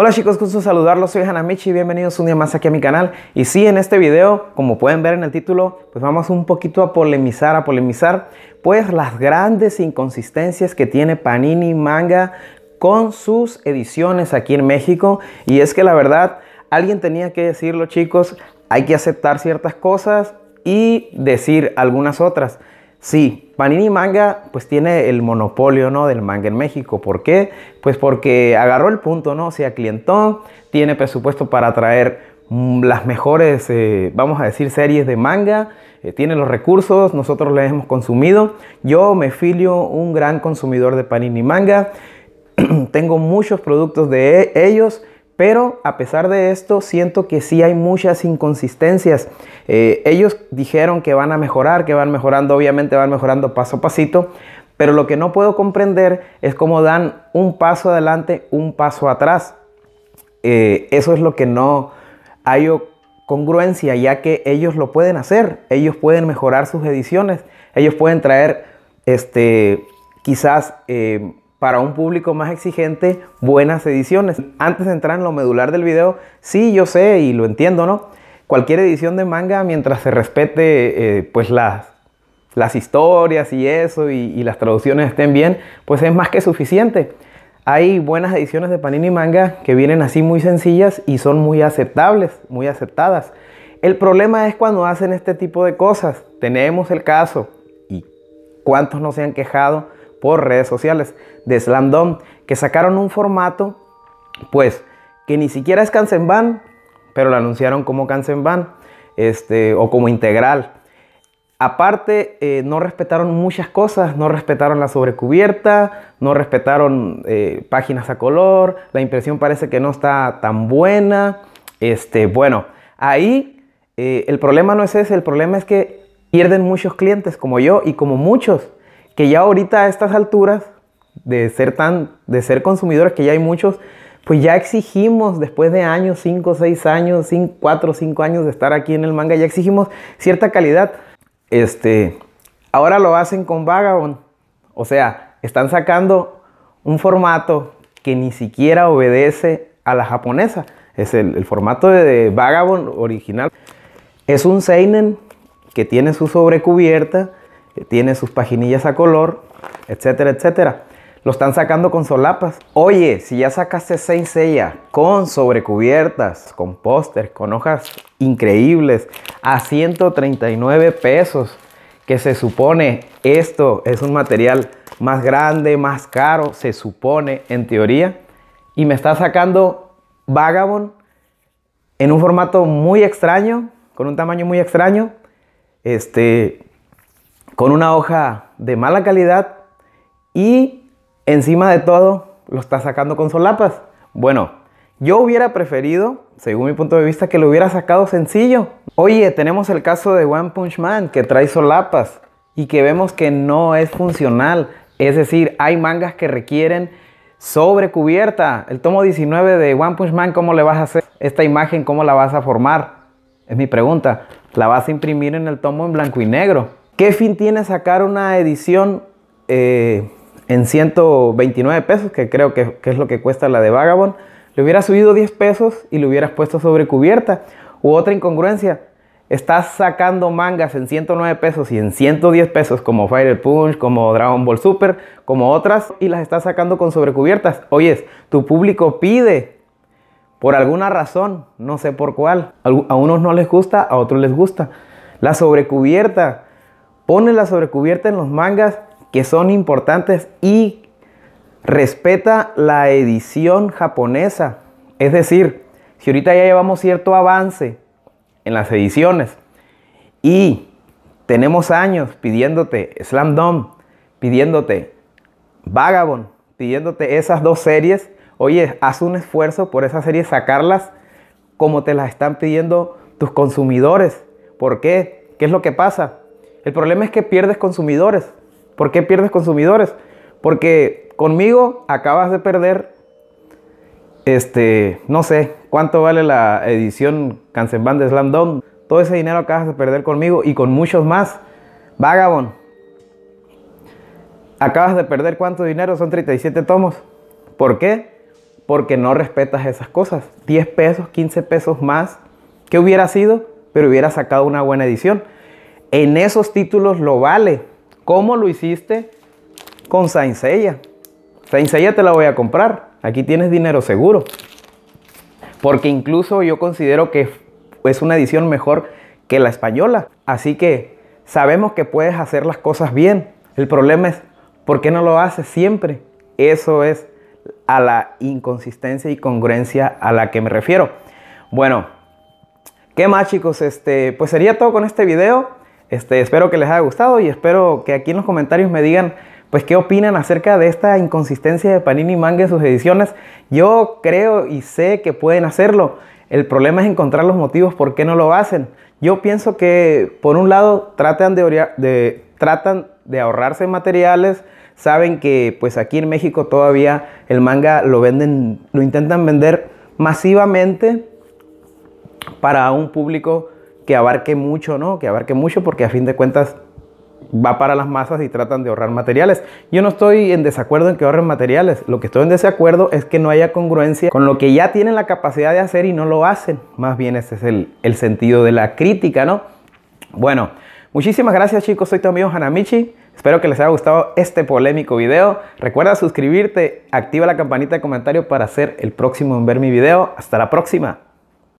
Hola chicos, gusto saludarlos, soy Hanamichi y bienvenidos un día más aquí a mi canal. Y sí, en este video, como pueden ver en el título, pues vamos un poquito a polemizar, a polemizar, pues las grandes inconsistencias que tiene Panini Manga con sus ediciones aquí en México. Y es que la verdad, alguien tenía que decirlo chicos, hay que aceptar ciertas cosas y decir algunas otras. Sí, Panini Manga pues tiene el monopolio ¿no? del manga en México. ¿Por qué? Pues porque agarró el punto, ¿no? O sea, tiene presupuesto para traer mm, las mejores, eh, vamos a decir, series de manga, eh, tiene los recursos, nosotros las hemos consumido. Yo me filio un gran consumidor de Panini Manga, tengo muchos productos de e, ellos pero a pesar de esto, siento que sí hay muchas inconsistencias. Eh, ellos dijeron que van a mejorar, que van mejorando, obviamente van mejorando paso a pasito, pero lo que no puedo comprender es cómo dan un paso adelante, un paso atrás. Eh, eso es lo que no hay congruencia, ya que ellos lo pueden hacer, ellos pueden mejorar sus ediciones, ellos pueden traer, este, quizás... Eh, para un público más exigente buenas ediciones. Antes de entrar en lo medular del video, sí, yo sé y lo entiendo, ¿no? Cualquier edición de manga, mientras se respete eh, pues las, historias y eso, y, y las traducciones estén bien, pues es más que suficiente. Hay buenas ediciones de Panini Manga que vienen así muy sencillas y son muy aceptables, muy aceptadas. El problema es cuando hacen este tipo de cosas. Tenemos el caso, y cuántos no se han quejado, por redes sociales de Slam que sacaron un formato, pues, que ni siquiera es Kansenban, pero lo anunciaron como van este, o como integral. Aparte, eh, no respetaron muchas cosas, no respetaron la sobrecubierta, no respetaron eh, páginas a color, la impresión parece que no está tan buena. Este, bueno, ahí eh, el problema no es ese, el problema es que pierden muchos clientes como yo y como muchos que ya ahorita a estas alturas de ser, tan, de ser consumidores, que ya hay muchos, pues ya exigimos después de años, 5, 6 años, 4, 5 años de estar aquí en el manga, ya exigimos cierta calidad. Este, ahora lo hacen con Vagabond. O sea, están sacando un formato que ni siquiera obedece a la japonesa. Es el, formato de, de Vagabond original. Es un seinen que tiene su sobrecubierta tiene sus paginillas a color, etcétera, etcétera. Lo están sacando con solapas. Oye, si ya sacaste seis sellas con sobrecubiertas, con póster, con hojas increíbles, a 139 pesos, que se supone esto es un material más grande, más caro, se supone en teoría, y me está sacando Vagabond en un formato muy extraño, con un tamaño muy extraño, este, con una hoja de mala calidad y encima de todo lo está sacando con solapas. Bueno, yo hubiera preferido, según mi punto de vista, que lo hubiera sacado sencillo. Oye, tenemos el caso de One Punch Man que trae solapas y que vemos que no es funcional. Es decir, hay mangas que requieren sobrecubierta. El tomo 19 de One Punch Man, ¿cómo le vas a hacer esta imagen? ¿Cómo la vas a formar? Es mi pregunta. ¿La vas a imprimir en el tomo en blanco y negro? ¿Qué fin tiene sacar una edición eh, en 129 pesos, que creo que, es lo que cuesta la de Vagabond? Le hubieras subido 10 pesos y le hubieras puesto sobre cubierta. U otra incongruencia, estás sacando mangas en 109 pesos y en 110 pesos, como Fire Punch, como Dragon Ball Super, como otras, y las estás sacando con sobrecubiertas. Oyes, tu público pide, por alguna razón, no sé por cuál. A unos no les gusta, a otros les gusta. La sobrecubierta pone la sobrecubierta en los mangas que son importantes y respeta la edición japonesa. Es decir, si ahorita ya llevamos cierto avance en las ediciones y tenemos años pidiéndote Slam Dunk, pidiéndote Vagabond, pidiéndote esas dos series, oye, haz un esfuerzo por esas series, sacarlas como te las están pidiendo tus consumidores. ¿Por qué? ¿Qué es lo que pasa? El problema es que pierdes consumidores. ¿Por qué pierdes consumidores? Porque conmigo acabas de perder, este, no sé, cuánto vale la edición Band de Slam Don*. Todo ese dinero acabas de perder conmigo y con muchos más. Vagabond, acabas de perder cuánto dinero, son 37 tomos. ¿Por qué? Porque no respetas esas cosas. 10 pesos, 15 pesos más, que hubiera sido? Pero hubiera sacado una buena edición en esos títulos lo vale. ¿Cómo lo hiciste? Con Sainzella. Sainzella te la voy a comprar. Aquí tienes dinero seguro. Porque incluso yo considero que es una edición mejor que la española. Así que sabemos que puedes hacer las cosas bien. El problema es, ¿por qué no lo haces siempre? Eso es a la inconsistencia y congruencia a la que me refiero. Bueno, ¿qué más chicos? Este, pues sería todo con este video. Este, espero que les haya gustado y espero que aquí en los comentarios me digan pues qué opinan acerca de esta inconsistencia de Panini Manga en sus ediciones. Yo creo y sé que pueden hacerlo. El problema es encontrar los motivos por qué no lo hacen. Yo pienso que por un lado tratan de, tratan de ahorrarse materiales, saben que pues aquí en México todavía el manga lo venden, lo intentan vender masivamente para un público que abarque mucho, ¿no? Que abarque mucho porque a fin de cuentas va para las masas y tratan de ahorrar materiales. Yo no estoy en desacuerdo en que ahorren materiales, lo que estoy en desacuerdo es que no haya congruencia con lo que ya tienen la capacidad de hacer y no lo hacen. Más bien ese es el, el sentido de la crítica, ¿no? Bueno, muchísimas gracias chicos, soy tu amigo Hanamichi. Espero que les haya gustado este polémico video. Recuerda suscribirte, activa la campanita de comentario para ser el próximo en ver mi video. Hasta la próxima.